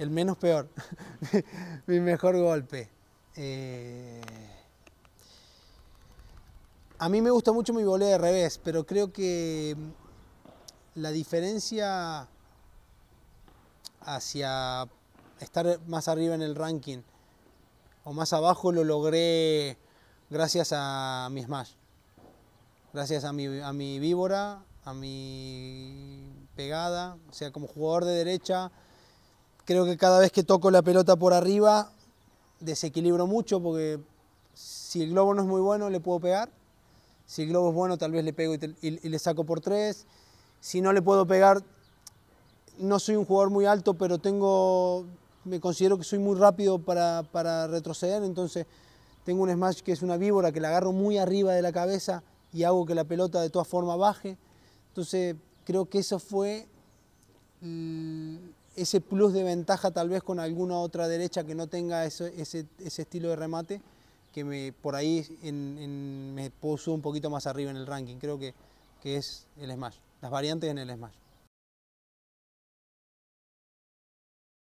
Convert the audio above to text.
el menos peor, mi mejor golpe. Eh, a mí me gusta mucho mi volea de revés, pero creo que la diferencia hacia estar más arriba en el ranking o más abajo lo logré gracias a mi smash, gracias a mi, a mi víbora, a mi pegada, o sea, como jugador de derecha Creo que cada vez que toco la pelota por arriba, desequilibro mucho porque si el globo no es muy bueno, le puedo pegar. Si el globo es bueno, tal vez le pego y, le saco por tres. Si no le puedo pegar, no soy un jugador muy alto, pero tengo, me considero que soy muy rápido para, para retroceder, entonces tengo un smash que es una víbora que la agarro muy arriba de la cabeza y hago que la pelota de todas formas baje. Entonces creo que eso fue ese plus de ventaja tal vez con alguna otra derecha que no tenga ese, ese, estilo de remate, que me, por ahí me puso un poquito más arriba en el ranking. Creo que, que es el smash, las variantes en el smash.